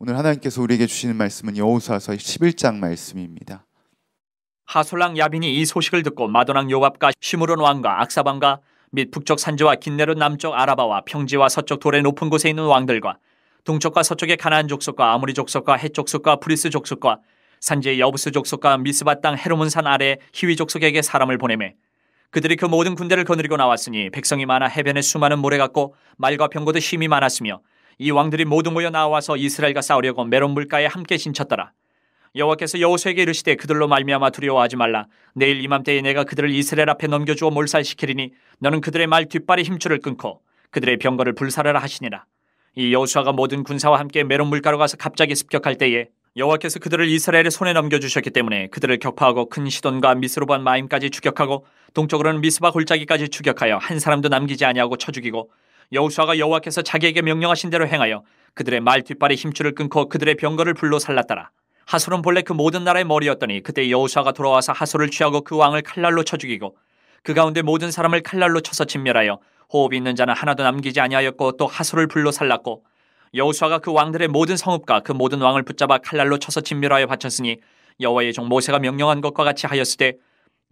오늘 하나님께서 우리에게 주시는 말씀은 여호수아서 11장 말씀입니다. 하솔랑 야빈이 이 소식을 듣고 마도랑 요압과 시므론 왕과 악사방과 및 북쪽 산지와 긴네로 남쪽 아라바와 평지와 서쪽 돌의 높은 곳에 있는 왕들과 동쪽과 서쪽의 가나안 족속과 아무리 족속과 헷 족속과 브리스 족속과 산지의 여부스 족속과 미스바 땅 헤르몬산 아래 히위 족속에게 사람을 보내매 그들이 그 모든 군대를 거느리고 나왔으니 백성이 많아 해변에 수많은 모래 같고 말과 병거도 힘이 많았으며 이 왕들이 모두 모여 나와서 이스라엘과 싸우려고 메론 물가에 함께 진쳤더라. 여호와께서 여호수에게 이르시되 그들로 말미암아 두려워하지 말라. 내일 이맘때에 내가 그들을 이스라엘 앞에 넘겨주어 몰살시키리니 너는 그들의 말 뒷발의 힘줄을 끊고 그들의 병거를 불사하라 하시니라. 이 여호수아가 모든 군사와 함께 메론 물가로 가서 갑자기 습격할 때에 여호와께서 그들을 이스라엘의 손에 넘겨주셨기 때문에 그들을 격파하고 큰 시돈과 미스로반 마임까지 추격하고 동쪽으로는 미스바 골짜기까지 추격하여 한 사람도 남기지 아니하고 쳐죽이고 여호수아가 여호와께서 자기에게 명령하신 대로 행하여 그들의 말 뒷발의 힘줄을 끊고 그들의 병거를 불로 살랐더라. 하솔은 본래 그 모든 나라의 머리였더니 그때 여호수아가 돌아와서 하솔을 취하고 그 왕을 칼날로 쳐 죽이고 그 가운데 모든 사람을 칼날로 쳐서 진멸하여 호흡이 있는 자는 하나도 남기지 아니하였고 또 하솔을 불로 살랐고 여호수아가 그 왕들의 모든 성읍과 그 모든 왕을 붙잡아 칼날로 쳐서 진멸하여 바쳤으니 여호와의 종 모세가 명령한 것과 같이 하였을 때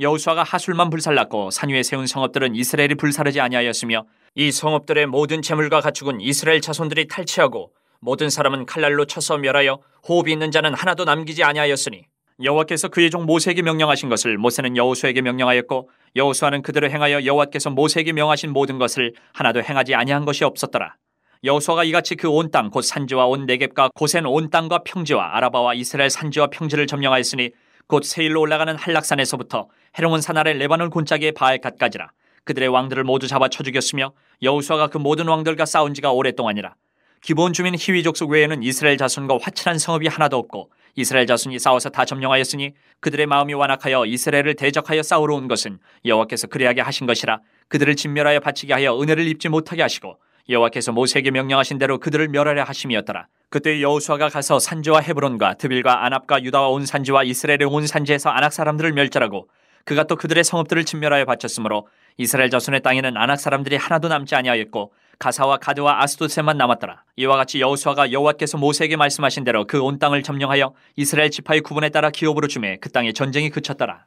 여호수아가 하솔만 불살랐고 산 위에 세운 성읍들은 이스라엘이 불사르지 아니하였으며 이 성읍들의 모든 재물과 가축은 이스라엘 자손들이 탈취하고 모든 사람은 칼날로 쳐서 멸하여 호흡이 있는 자는 하나도 남기지 아니하였으니 여호와께서 그의 종 모세에게 명령하신 것을 모세는 여호수에게 명령하였고 여호수아는 그대로 행하여 여호와께서 모세에게 명하신 모든 것을 하나도 행하지 아니한 것이 없었더라. 여호수아가 이같이 그 온 땅 곧 산지와 온 내겝과 고센 온 땅과 평지와 아라바와 이스라엘 산지와 평지를 점령하였으니 곧 세일로 올라가는 한락산에서부터 헤르몬 산 아래 레바논 곤짜의 바알갓까지라 그들의 왕들을 모두 잡아 쳐 죽였으며 여우수아가 그 모든 왕들과 싸운 지가 오랫동안이라. 기본 주민 희위 족속 외에는 이스라엘 자손과 화친한 성읍이 하나도 없고 이스라엘 자손이 싸워서 다 점령하였으니 그들의 마음이 완악하여 이스라엘을 대적하여 싸우러 온 것은 여호와께서 그리하게 하신 것이라 그들을 진멸하여 바치게 하여 은혜를 입지 못하게 하시고 여호와께서 모세에게 명령하신 대로 그들을 멸하려 하심이었더라. 그때 여호수아가 가서 산지와 헤브론과 드빌과 안압과 유다와 온 산지와 이스라엘의 온 산지에서 안악 사람들을 멸절하고 그가 또 그들의 성읍들을 침멸하여 바쳤으므로 이스라엘 자손의 땅에는 아낙 사람들이 하나도 남지 아니하였고 가사와 가드와 아스도세만 남았더라. 이와 같이 여호수아가 여호와께서 모세에게 말씀하신 대로 그 온 땅을 점령하여 이스라엘 지파의 구분에 따라 기업으로 주매 그 땅에 전쟁이 그쳤더라.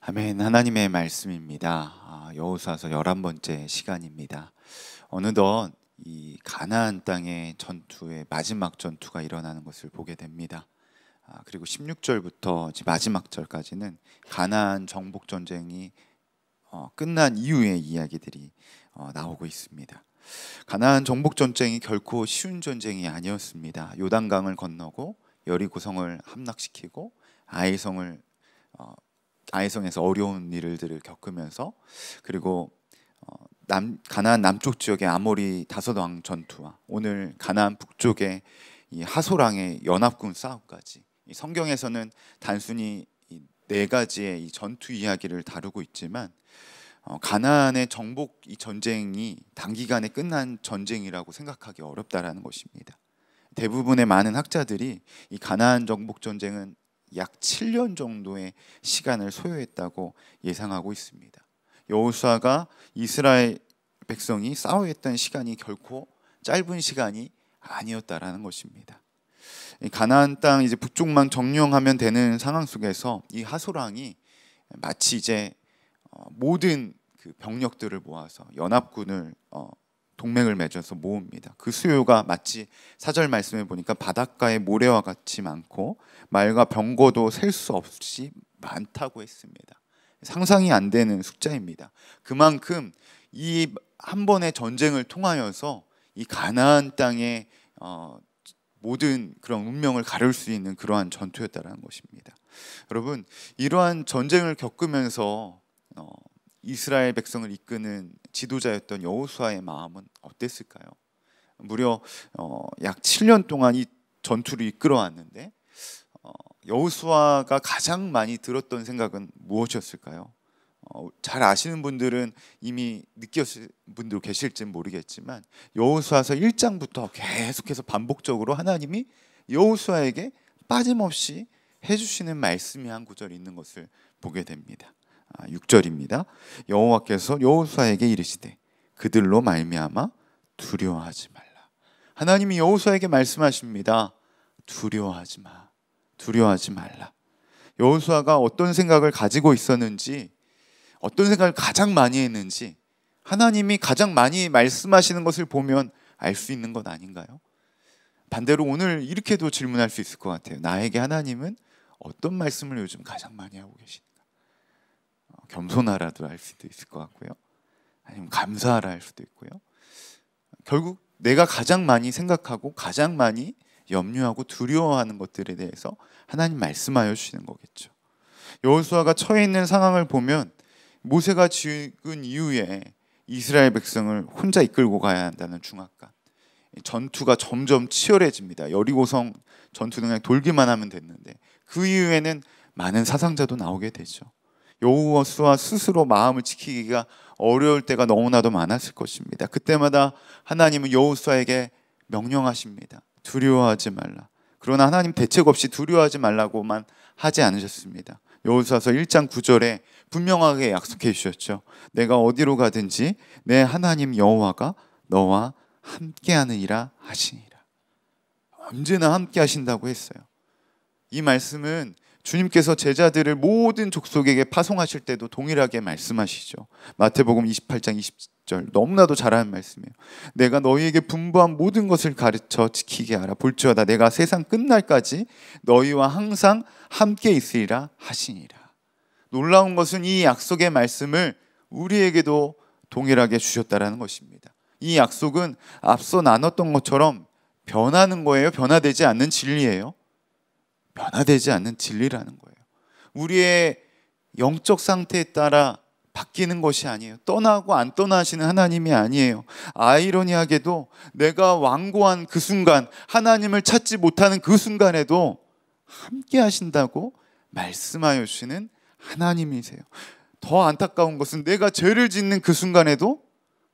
아멘. 하나님의 말씀입니다. 아, 여호수아서 열한 번째 시간입니다. 어느덧 이 가나안 땅의 전투의 마지막 전투가 일어나는 것을 보게 됩니다. 아, 그리고 16절부터 마지막 절까지는 가나안 정복 전쟁이 어, 끝난 이후의 이야기들이 어, 나오고 있습니다. 가나안 정복 전쟁이 결코 쉬운 전쟁이 아니었습니다. 요단강을 건너고 여리고성을 함락시키고 아이성을 어, 아이성에서 어려운 일들을 겪으면서 그리고 남, 가나안 남쪽 지역의 아모리 다섯 왕 전투와 오늘 가나안 북쪽의 하소랑의 연합군 싸움까지 성경에서는 단순히 네 가지의 전투 이야기를 다루고 있지만 어, 가나안의 정복 이 전쟁이 단기간에 끝난 전쟁이라고 생각하기 어렵다라는 것입니다. 대부분의 많은 학자들이 이 가나안 정복 전쟁은 약 7년 정도의 시간을 소요했다고 예상하고 있습니다. 여호수아가 이스라엘 백성이 싸워했던 시간이 결코 짧은 시간이 아니었다라는 것입니다. 가나안 땅 이제 북쪽만 정령하면 되는 상황 속에서 이 하소랑이 마치 이제 어, 모든 그 병력들을 모아서 연합군을 어, 동맹을 맺어서 모읍니다. 그 수요가 마치 사절 말씀해 보니까 바닷가의 모래와 같이 많고 말과 병거도 셀 수 없이 많다고 했습니다. 상상이 안 되는 숫자입니다. 그만큼 이 한 번의 전쟁을 통하여서 이 가나안 땅의 어, 모든 그런 운명을 가를 수 있는 그러한 전투였다라는 것입니다. 여러분 이러한 전쟁을 겪으면서 어, 이스라엘 백성을 이끄는 지도자였던 여호수아의 마음은 어땠을까요? 무려 어, 약 7년 동안 이 전투를 이끌어왔는데 어, 여호수아가 가장 많이 들었던 생각은 무엇이었을까요? 어, 잘 아시는 분들은 이미 느꼈을 분도 계실지 모르겠지만 여호수아서 1장부터 계속해서 반복적으로 하나님이 여호수아에게 빠짐없이 해주시는 말씀이 한 구절 있는 것을 보게 됩니다. 아, 6절입니다. 여호와께서 여호수아에게 이르시되 그들로 말미암아 두려워하지 말라. 하나님이 여호수아에게 말씀하십니다. 두려워하지 마. 두려워하지 말라. 여호수아가 어떤 생각을 가지고 있었는지 어떤 생각을 가장 많이 했는지 하나님이 가장 많이 말씀하시는 것을 보면 알 수 있는 것 아닌가요? 반대로 오늘 이렇게도 질문할 수 있을 것 같아요. 나에게 하나님은 어떤 말씀을 요즘 가장 많이 하고 계신가? 어, 겸손하라도 할 수도 있을 것 같고요. 아니면 감사하라 할 수도 있고요. 결국 내가 가장 많이 생각하고 가장 많이 염려하고 두려워하는 것들에 대해서 하나님 말씀하여 주시는 거겠죠. 여호수아가 처해 있는 상황을 보면 모세가 죽은 이후에 이스라엘 백성을 혼자 이끌고 가야 한다는 중압감. 전투가 점점 치열해집니다. 여리고성 전투는 그냥 돌기만 하면 됐는데 그 이후에는 많은 사상자도 나오게 되죠. 여호수 스스로 마음을 지키기가 어려울 때가 너무나도 많았을 것입니다. 그때마다 하나님은 여호수아에게 명령하십니다. 두려워하지 말라. 그러나 하나님 대책 없이 두려워하지 말라고만 하지 않으셨습니다. 여호수아서 1장 9절에 분명하게 약속해 주셨죠. 내가 어디로 가든지 내 하나님 여호와가 너와 함께하느니라 하시니라. 언제나 함께 하신다고 했어요. 이 말씀은 주님께서 제자들을 모든 족속에게 파송하실 때도 동일하게 말씀하시죠. 마태복음 28장 20절 너무나도 잘하는 말씀이에요. 내가 너희에게 분부한 모든 것을 가르쳐 지키게 하라. 볼지어다 내가 세상 끝날까지 너희와 항상 함께 있으리라 하시니라. 놀라운 것은 이 약속의 말씀을 우리에게도 동일하게 주셨다라는 것입니다. 이 약속은 앞서 나눴던 것처럼 변하는 거예요. 변화되지 않는 진리예요. 변화되지 않는 진리라는 거예요. 우리의 영적 상태에 따라 바뀌는 것이 아니에요. 떠나고 안 떠나시는 하나님이 아니에요. 아이러니하게도 내가 완고한 그 순간, 하나님을 찾지 못하는 그 순간에도 함께 하신다고 말씀하여 주시는 하나님이세요. 더 안타까운 것은 내가 죄를 짓는 그 순간에도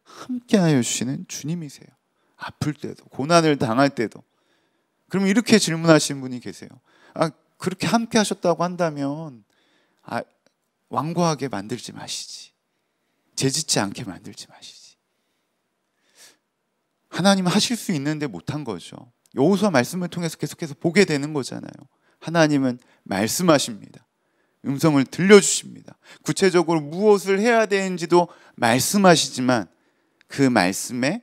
함께하여 주시는 주님이세요. 아플 때도 고난을 당할 때도. 그럼 이렇게 질문하신 분이 계세요. 아, 그렇게 함께 하셨다고 한다면 아, 완고하게 만들지 마시지. 재짓지 않게 만들지 마시지. 하나님은 하실 수 있는데 못한 거죠. 여호수아 말씀을 통해서 계속해서 보게 되는 거잖아요. 하나님은 말씀하십니다. 음성을 들려주십니다. 구체적으로 무엇을 해야 되는지도 말씀하시지만 그 말씀에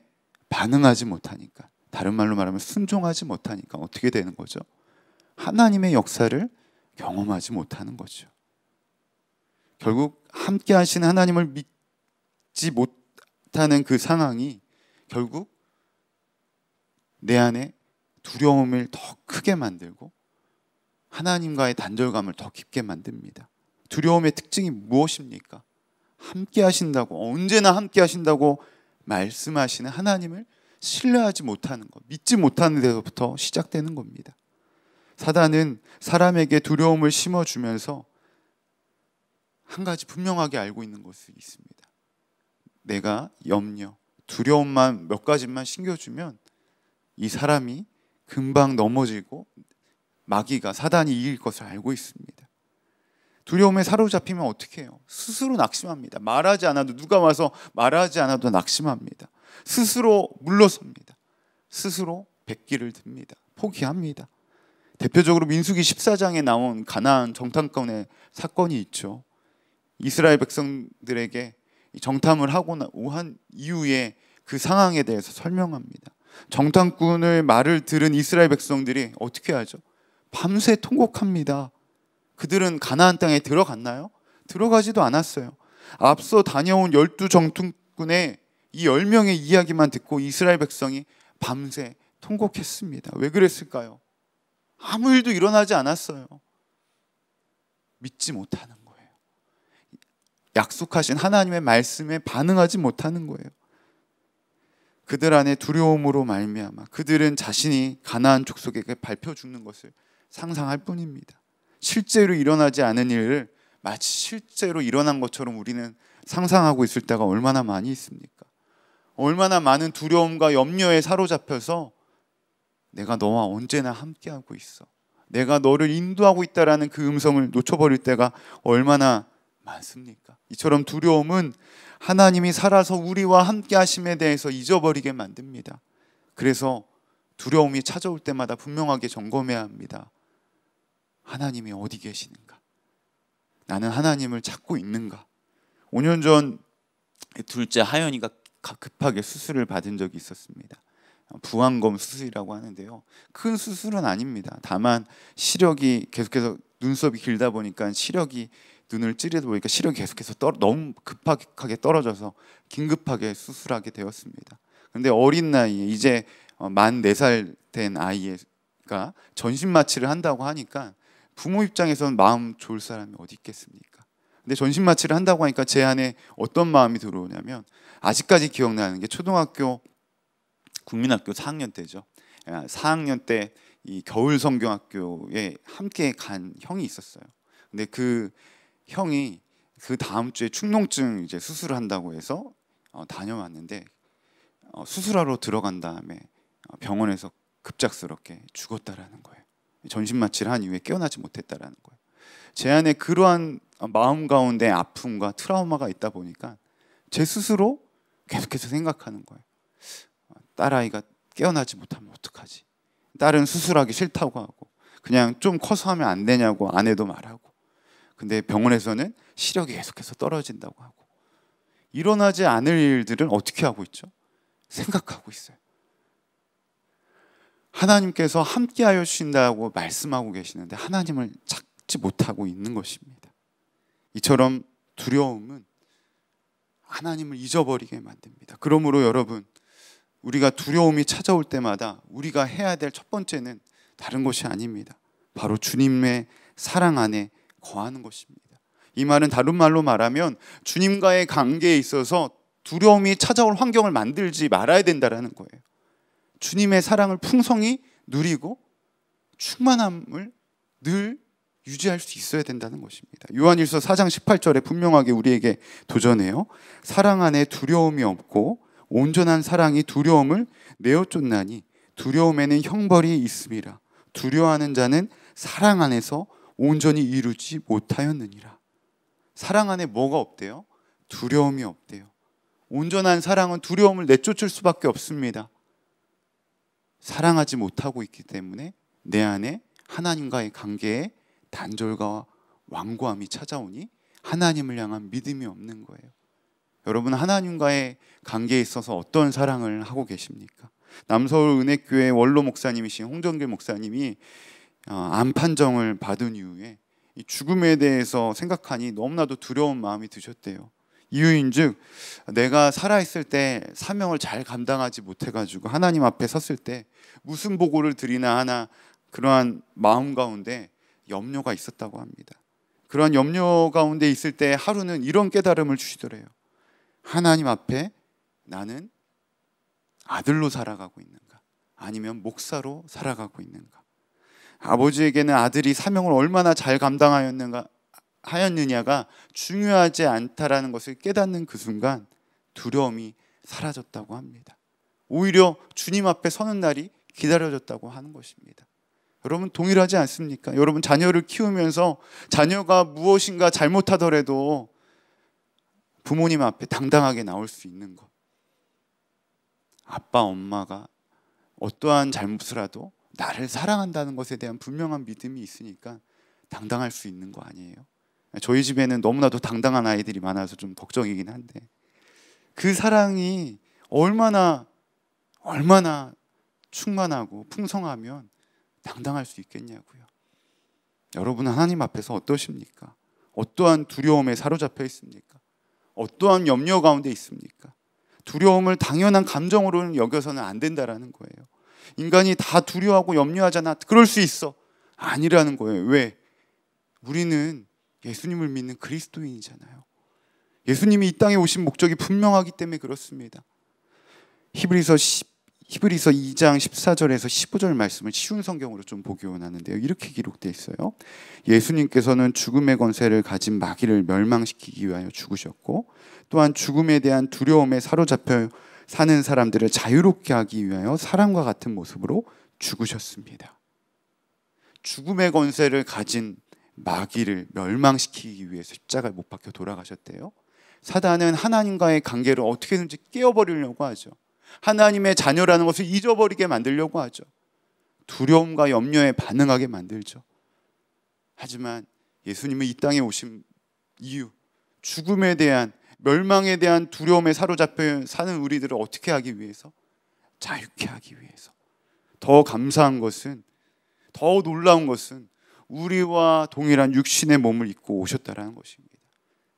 반응하지 못하니까 다른 말로 말하면 순종하지 못하니까 어떻게 되는 거죠? 하나님의 역사를 경험하지 못하는 거죠. 결국 함께 하신 하나님을 믿지 못하는 그 상황이 결국 내 안에 두려움을 더 크게 만들고 하나님과의 단절감을 더 깊게 만듭니다. 두려움의 특징이 무엇입니까? 함께 하신다고 언제나 함께 하신다고 말씀하시는 하나님을 신뢰하지 못하는 것, 믿지 못하는 데서부터 시작되는 겁니다. 사단은 사람에게 두려움을 심어주면서 한 가지 분명하게 알고 있는 것이 있습니다. 내가 염려, 두려움만 몇 가지만 신겨주면 이 사람이 금방 넘어지고 마귀가 사단이 이길 것을 알고 있습니다. 두려움에 사로잡히면 어떻게 해요? 스스로 낙심합니다. 말하지 않아도 누가 와서 말하지 않아도 낙심합니다. 스스로 물러섭니다. 스스로 백기를 듭니다. 포기합니다. 대표적으로 민수기 14장에 나온 가나안 정탐권의 사건이 있죠. 이스라엘 백성들에게 정탐을 하고 한 이후에 그 상황에 대해서 설명합니다. 정탐꾼의 말을 들은 이스라엘 백성들이 어떻게 하죠? 밤새 통곡합니다. 그들은 가나안 땅에 들어갔나요? 들어가지도 않았어요. 앞서 다녀온 열두 정탐꾼의 이1 0명의 이야기만 듣고 이스라엘 백성이 밤새 통곡했습니다. 왜 그랬을까요? 아무 일도 일어나지 않았어요. 믿지 못하는 거예요. 약속하신 하나님의 말씀에 반응하지 못하는 거예요. 그들 안에 두려움으로 말미암아 그들은 자신이 가나안 족속에게 밟혀 죽는 것을 상상할 뿐입니다. 실제로 일어나지 않은 일을 마치 실제로 일어난 것처럼 우리는 상상하고 있을 때가 얼마나 많이 있습니까? 얼마나 많은 두려움과 염려에 사로잡혀서 내가 너와 언제나 함께하고 있어. 내가 너를 인도하고 있다라는 그 음성을 놓쳐버릴 때가 얼마나 많습니까? 이처럼 두려움은 하나님이 살아서 우리와 함께 하심에 대해서 잊어버리게 만듭니다. 그래서 두려움이 찾아올 때마다 분명하게 점검해야 합니다. 하나님이 어디 계시는가? 나는 하나님을 찾고 있는가? 5년 전 둘째 하연이가 급하게 수술을 받은 적이 있었습니다. 부안검 수술이라고 하는데요. 큰 수술은 아닙니다. 다만 시력이 계속해서 눈썹이 길다 보니까 시력이 눈을 찌르다 보니까 시력이 계속해서 떨, 너무 급하게 떨어져서 긴급하게 수술하게 되었습니다. 근데 어린 나이에 이제 어, 만네 살 된 아이가 전신 마취를 한다고 하니까 부모 입장에서는 마음 좋을 사람이 어디 있겠습니까? 근데 전신 마취를 한다고 하니까 제 안에 어떤 마음이 들어오냐면 아직까지 기억나는 게 초등학교 국민학교 4학년 때죠. 4학년 예, 때이 겨울 성경학교에 함께 간 형이 있었어요. 근데 그 형이 그 다음 주에 충농증 이제 수술을 한다고 해서 어, 다녀왔는데 어, 수술하러 들어간 다음에 어, 병원에서 급작스럽게 죽었다라는 거예요. 전신 마취를 한 이후에 깨어나지 못했다라는 거예요. 제 안에 그러한 마음 가운데 아픔과 트라우마가 있다 보니까 제 스스로 계속해서 생각하는 거예요. 딸아이가 깨어나지 못하면 어떡하지? 딸은 수술하기 싫다고 하고 그냥 좀 커서 하면 안 되냐고 아내도 말하고 근데 병원에서는 시력이 계속해서 떨어진다고 하고 일어나지 않을 일들은 어떻게 하고 있죠? 생각하고 있어요. 하나님께서 함께하여 주신다고 말씀하고 계시는데 하나님을 찾지 못하고 있는 것입니다. 이처럼 두려움은 하나님을 잊어버리게 만듭니다. 그러므로 여러분 우리가 두려움이 찾아올 때마다 우리가 해야 될 첫 번째는 다른 것이 아닙니다. 바로 주님의 사랑 안에 거하는 것입니다. 이 말은 다른 말로 말하면 주님과의 관계에 있어서 두려움이 찾아올 환경을 만들지 말아야 된다라는 거예요. 주님의 사랑을 풍성히 누리고 충만함을 늘 유지할 수 있어야 된다는 것입니다. 요한일서 4장 18절에 분명하게 우리에게 도전해요. 사랑 안에 두려움이 없고 온전한 사랑이 두려움을 내어쫓나니 두려움에는 형벌이 있음이라 두려워하는 자는 사랑 안에서 온전히 이루지 못하였느니라. 사랑 안에 뭐가 없대요? 두려움이 없대요. 온전한 사랑은 두려움을 내쫓을 수밖에 없습니다. 사랑하지 못하고 있기 때문에 내 안에 하나님과의 관계에 단절과 완고함이 찾아오니 하나님을 향한 믿음이 없는 거예요. 여러분 하나님과의 관계에 있어서 어떤 사랑을 하고 계십니까? 남서울 은혜교회 원로 목사님이신 홍정길 목사님이 암 어, 판정을 받은 이후에 죽음에 대해서 생각하니 너무나도 두려운 마음이 드셨대요. 이유인즉 내가 살아 있을 때 사명을 잘 감당하지 못해 가지고 하나님 앞에 섰을 때 무슨 보고를 드리나 하나 그러한 마음 가운데 염려가 있었다고 합니다. 그러한 염려 가운데 있을 때 하루는 이런 깨달음을 주시더래요. 하나님 앞에 나는 아들로 살아가고 있는가? 아니면 목사로 살아가고 있는가? 아버지에게는 아들이 사명을 얼마나 잘 감당하였는가 하였느냐가 중요하지 않다라는 것을 깨닫는 그 순간 두려움이 사라졌다고 합니다. 오히려 주님 앞에 서는 날이 기다려졌다고 하는 것입니다. 여러분 동일하지 않습니까? 여러분 자녀를 키우면서 자녀가 무엇인가 잘못하더라도 부모님 앞에 당당하게 나올 수 있는 것. 아빠, 엄마가 어떠한 잘못을 라도 나를 사랑한다는 것에 대한 분명한 믿음이 있으니까 당당할 수 있는 거 아니에요? 저희 집에는 너무나도 당당한 아이들이 많아서 좀 걱정이긴 한데 그 사랑이 얼마나 얼마나 충만하고 풍성하면 당당할 수 있겠냐고요. 여러분 하나님 앞에서 어떠십니까? 어떠한 두려움에 사로잡혀 있습니까? 어떠한 염려 가운데 있습니까? 두려움을 당연한 감정으로는 여겨서는 안 된다라는 거예요. 인간이 다 두려워하고 염려하잖아. 그럴 수 있어. 아니라는 거예요. 왜? 우리는 예수님을 믿는 그리스도인이잖아요. 예수님이 이 땅에 오신 목적이 분명하기 때문에 그렇습니다. 히브리서 10 히브리서 2장 14절에서 15절 말씀을 쉬운 성경으로 좀 보기 원하는데요. 이렇게 기록되어 있어요. 예수님께서는 죽음의 권세를 가진 마귀를 멸망시키기 위하여 죽으셨고 또한 죽음에 대한 두려움에 사로잡혀 사는 사람들을 자유롭게 하기 위하여 사람과 같은 모습으로 죽으셨습니다. 죽음의 권세를 가진 마귀를 멸망시키기 위해서 십자가에 못 박혀 돌아가셨대요. 사단은 하나님과의 관계를 어떻게든지 깨어버리려고 하죠. 하나님의 자녀라는 것을 잊어버리게 만들려고 하죠. 두려움과 염려에 반응하게 만들죠. 하지만 예수님은 이 땅에 오신 이유, 죽음에 대한 멸망에 대한 두려움에 사로잡혀 사는 우리들을 어떻게 하기 위해서? 자유케 하기 위해서. 더 감사한 것은, 더 놀라운 것은 우리와 동일한 육신의 몸을 입고 오셨다라는 것입니다.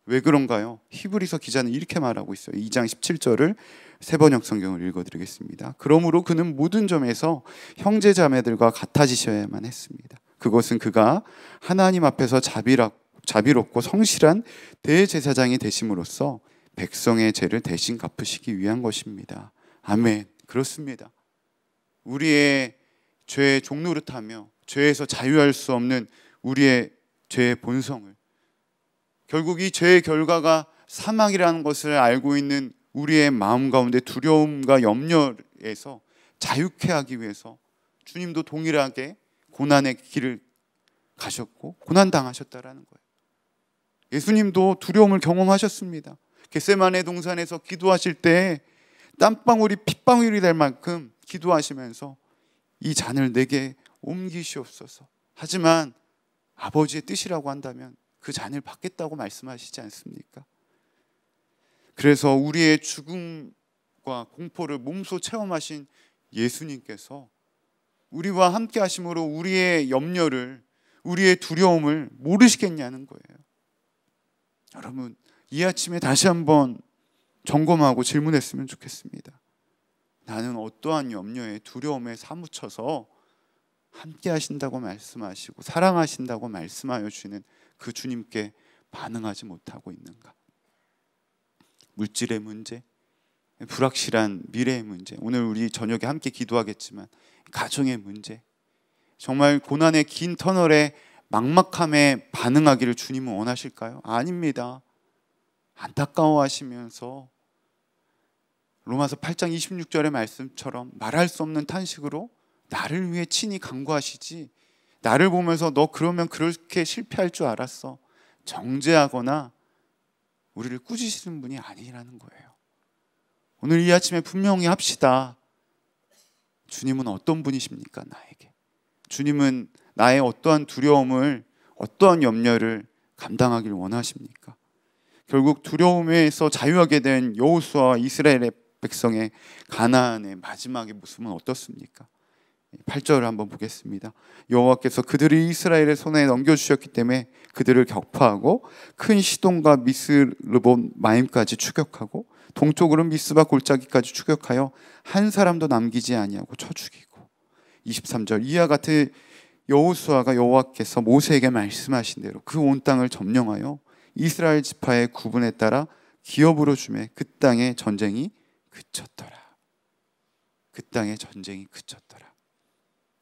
왜 그런가요? 히브리서 기자는 이렇게 말하고 있어요. 2장 17절을 세 번역 성경을 읽어드리겠습니다. 그러므로 그는 모든 점에서 형제 자매들과 같아지셔야만 했습니다. 그것은 그가 하나님 앞에서 자비롭고 성실한 대제사장이 되심으로써 백성의 죄를 대신 갚으시기 위한 것입니다. 아멘. 그렇습니다. 우리의 죄의 종노릇하며 죄에서 자유할 수 없는 우리의 죄의 본성을 결국 이 죄의 결과가 사망이라는 것을 알고 있는 우리의 마음 가운데 두려움과 염려에서 자유케 하기 위해서 주님도 동일하게 고난의 길을 가셨고 고난 당하셨다라는 거예요. 예수님도 두려움을 경험하셨습니다. 겟세만의 동산에서 기도하실 때 땀방울이 핏방울이 될 만큼 기도하시면서 이 잔을 내게 옮기시옵소서. 하지만 아버지의 뜻이라고 한다면 그 잔을 받겠다고 말씀하시지 않습니까? 그래서 우리의 죽음과 공포를 몸소 체험하신 예수님께서 우리와 함께 하심으로 우리의 염려를 우리의 두려움을 모르시겠냐는 거예요. 여러분, 이 아침에 다시 한번 점검하고 질문했으면 좋겠습니다. 나는 어떠한 염려에 두려움에 사무쳐서 함께 하신다고 말씀하시고 사랑하신다고 말씀하여 주는 그 주님께 반응하지 못하고 있는가? 물질의 문제, 불확실한 미래의 문제, 오늘 우리 저녁에 함께 기도하겠지만 가정의 문제, 정말 고난의 긴 터널에 막막함에 반응하기를 주님은 원하실까요? 아닙니다. 안타까워하시면서 로마서 8장 26절의 말씀처럼 말할 수 없는 탄식으로 나를 위해 친히 강구하시지 나를 보면서 너 그러면 그렇게 실패할 줄 알았어 정죄하거나 우리를 꾸짖으시는 분이 아니라는 거예요. 오늘 이 아침에 분명히 합시다. 주님은 어떤 분이십니까? 나에게. 주님은 나의 어떠한 두려움을, 어떠한 염려를 감당하길 원하십니까? 결국 두려움에서 자유하게 된 여호수아 이스라엘의 백성의 가나안의 마지막의 모습은 어떻습니까? 8절을 한번 보겠습니다. 여호와께서 그들을 이스라엘의 손에 넘겨주셨기 때문에 그들을 격파하고 큰 시돈과 미스르본 마임까지 추격하고 동쪽으로 미스바 골짜기까지 추격하여 한 사람도 남기지 아니하고 쳐 죽이고 23절 이와 같은 여호수아가 여호와께서 모세에게 말씀하신 대로 그 온 땅을 점령하여 이스라엘 지파의 구분에 따라 기업으로 주매 그 땅의 전쟁이 그쳤더라. 그 땅의 전쟁이 그쳤더라.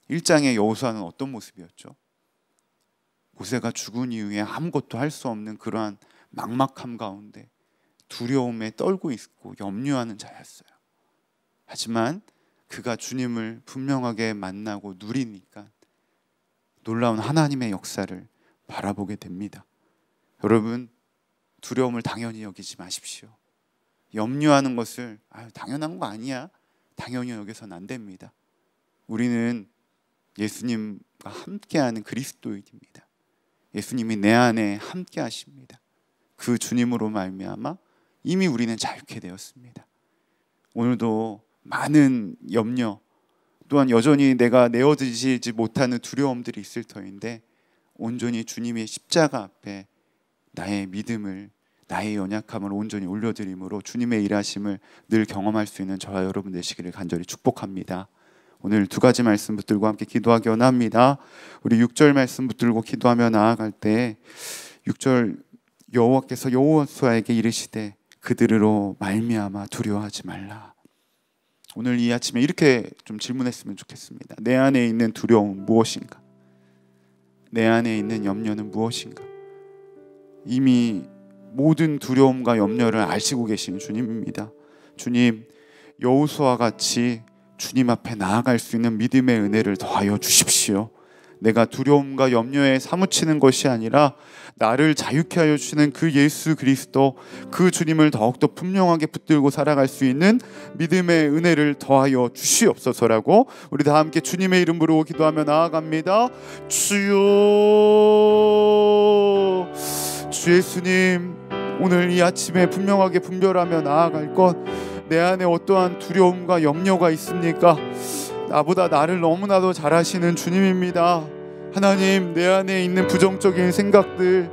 1장의 여호수아는 어떤 모습이었죠? 모세가 죽은 이후에 아무것도 할 수 없는 그러한 막막함 가운데 두려움에 떨고 있고 염려하는 자였어요. 하지만 그가 주님을 분명하게 만나고 누리니까 놀라운 하나님의 역사를 바라보게 됩니다. 여러분 두려움을 당연히 여기지 마십시오. 염려하는 것을 아유, 당연한 거 아니야. 당연히 여기서는 안 됩니다. 우리는 예수님과 함께하는 그리스도인입니다. 예수님이 내 안에 함께 하십니다. 그 주님으로 말미암아 이미 우리는 자유케 되었습니다. 오늘도 많은 염려 또한 여전히 내가 내어드리지 못하는 두려움들이 있을 터인데 온전히 주님의 십자가 앞에 나의 믿음을 나의 연약함을 온전히 올려드림으로 주님의 일하심을 늘 경험할 수 있는 저와 여러분 되시기를 간절히 축복합니다. 오늘 두 가지 말씀 붙들고 함께 기도하기 원합니다. 우리 6절 말씀 붙들고 기도하며 나아갈 때 6절 여호와께서 여호수아에게 이르시되 그들으로 말미암아 두려워하지 말라. 오늘 이 아침에 이렇게 좀 질문했으면 좋겠습니다. 내 안에 있는 두려움 무엇인가? 내 안에 있는 염려는 무엇인가? 이미 모든 두려움과 염려를 아시고 계신 주님입니다. 주님 여호수아 같이 주님 앞에 나아갈 수 있는 믿음의 은혜를 더하여 주십시오. 내가 두려움과 염려에 사무치는 것이 아니라 나를 자유케 하여 주시는 그 예수 그리스도 그 주님을 더욱더 분명하게 붙들고 살아갈 수 있는 믿음의 은혜를 더하여 주시옵소서라고 우리 다 함께 주님의 이름으로 기도하며 나아갑니다. 주여 주 예수님 오늘 이 아침에 분명하게 분별하며 나아갈 것내 안에 어떠한 두려움과 염려가 있습니까? 나보다 나를 너무나도 잘 아시는 주님입니다. 하나님, 내 안에 있는 부정적인 생각들,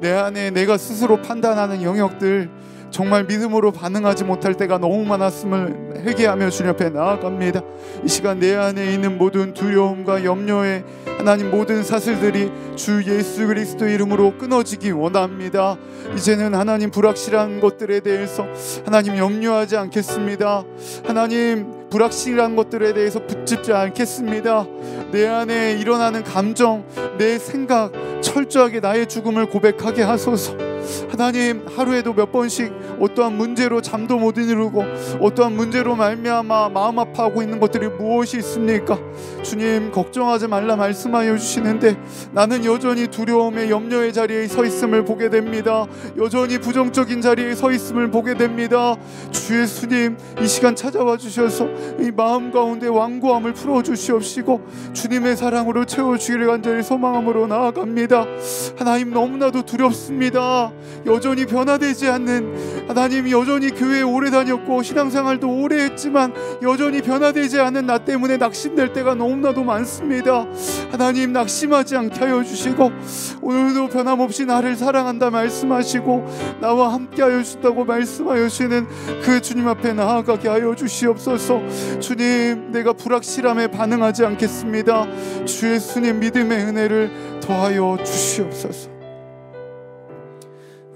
내 안에 내가 스스로 판단하는 영역들, 정말 믿음으로 반응하지 못할 때가 너무 많았음을 회개하며 주님 앞에 나아갑니다. 이 시간 내 안에 있는 모든 두려움과 염려에 하나님 모든 사슬들이 주 예수 그리스도 이름으로 끊어지기 원합니다. 이제는 하나님 불확실한 것들에 대해서 하나님 염려하지 않겠습니다. 하나님 불확실한 것들에 대해서 붙잡지 않겠습니다. 내 안에 일어나는 감정, 내 생각 철저하게 나의 죽음을 고백하게 하소서. 하나님 하루에도 몇 번씩 어떠한 문제로 잠도 못 이루고 어떠한 문제로 말미암아 마음 아파하고 있는 것들이 무엇이 있습니까? 주님 걱정하지 말라 말씀하여 주시는데 나는 여전히 두려움의 염려의 자리에 서 있음을 보게 됩니다. 여전히 부정적인 자리에 서 있음을 보게 됩니다. 주 예수님 이 시간 찾아와 주셔서 이 마음 가운데 완고함을 풀어 주시옵시고 주님의 사랑으로 채워 주기를 간절히 소망함으로 나아갑니다. 하나님 너무나도 두렵습니다. 여전히 변화되지 않는 하나님 여전히 교회에 오래 다녔고 신앙생활도 오래 했지만 여전히 변화되지 않는 나 때문에 낙심될 때가 너무나도 많습니다. 하나님 낙심하지 않게 하여 주시고 오늘도 변함없이 나를 사랑한다 말씀하시고 나와 함께 하여 주다고 말씀하여 주시는 그 주님 앞에 나아가게 하여 주시옵소서 주님 내가 불확실함에 반응하지 않겠습니다. 주 예수님 믿음의 은혜를 더하여 주시옵소서.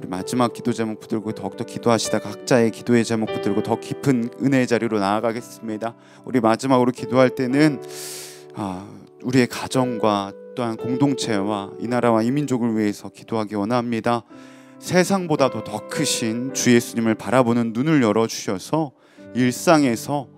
우리 마지막 기도 제목 붙들고 더욱더 기도하시다 각자의 기도의 제목 붙들고 더 깊은 은혜의 자리로 나아가겠습니다. 우리 마지막으로 기도할 때는 아, 우리의 가정과 또한 공동체와 이 나라와 이 민족을 위해서 기도하기 원합니다. 세상보다도 더 크신 주 예수님을 바라보는 눈을 열어 주셔서 일상에서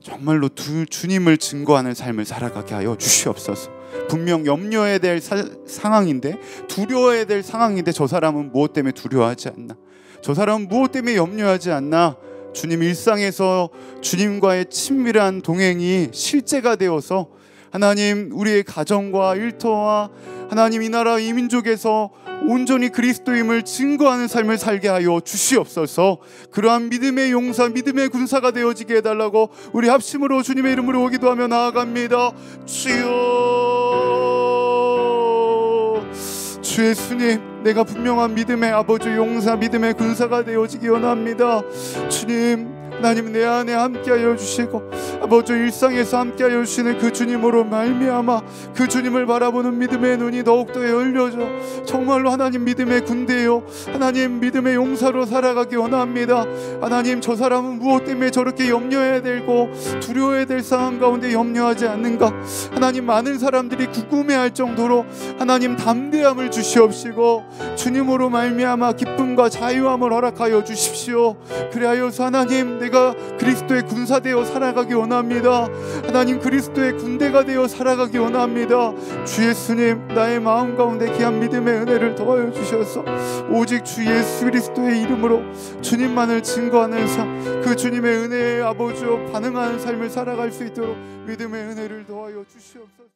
정말로 두 주님을 증거하는 삶을 살아가게 하여 주시옵소서. 분명 염려해야 될 사, 상황인데 두려워해야 될 상황인데 저 사람은 무엇 때문에 두려워하지 않나? 저 사람은 무엇 때문에 염려하지 않나? 주님 일상에서 주님과의 친밀한 동행이 실제가 되어서 하나님 우리의 가정과 일터와 하나님 이 나라 이 민족에서 온전히 그리스도임을 증거하는 삶을 살게 하여 주시옵소서 그러한 믿음의 용사 믿음의 군사가 되어지게 해달라고 우리 합심으로 주님의 이름으로 기도하며 나아갑니다 주여 주 예수님 내가 분명한 믿음의 아버지 용사 믿음의 군사가 되어지기 원합니다 주님 하나님 내 안에 함께하여 주시고 아버지 일상에서 함께하여 주시는 그 주님으로 말미암아 그 주님을 바라보는 믿음의 눈이 더욱더 열려져 정말로 하나님 믿음의 군대요 하나님 믿음의 용사로 살아가기 원합니다 하나님 저 사람은 무엇 때문에 저렇게 염려해야 되고 두려워해야 될 상황 가운데 염려하지 않는가 하나님 많은 사람들이 궁금해할 정도로 하나님 담대함을 주시옵시고 주님으로 말미암아 기쁨과 자유함을 허락하여 주십시오 그래하여서 하나님 내가 그리스도의 군사 되어 살아가기 원합니다. 하나님 그리스도의 군대가 되어 살아가기 원합니다. 주 예수님 나의 마음 가운데 귀한 믿음의 은혜를 더하여 주셔서 오직 주 예수 그리스도의 이름으로 주님만을 증거하는 삶, 그 주님의 은혜에 아버지여 반응하는 삶을 살아갈 수 있도록 믿음의 은혜를 더하여 주시옵소서.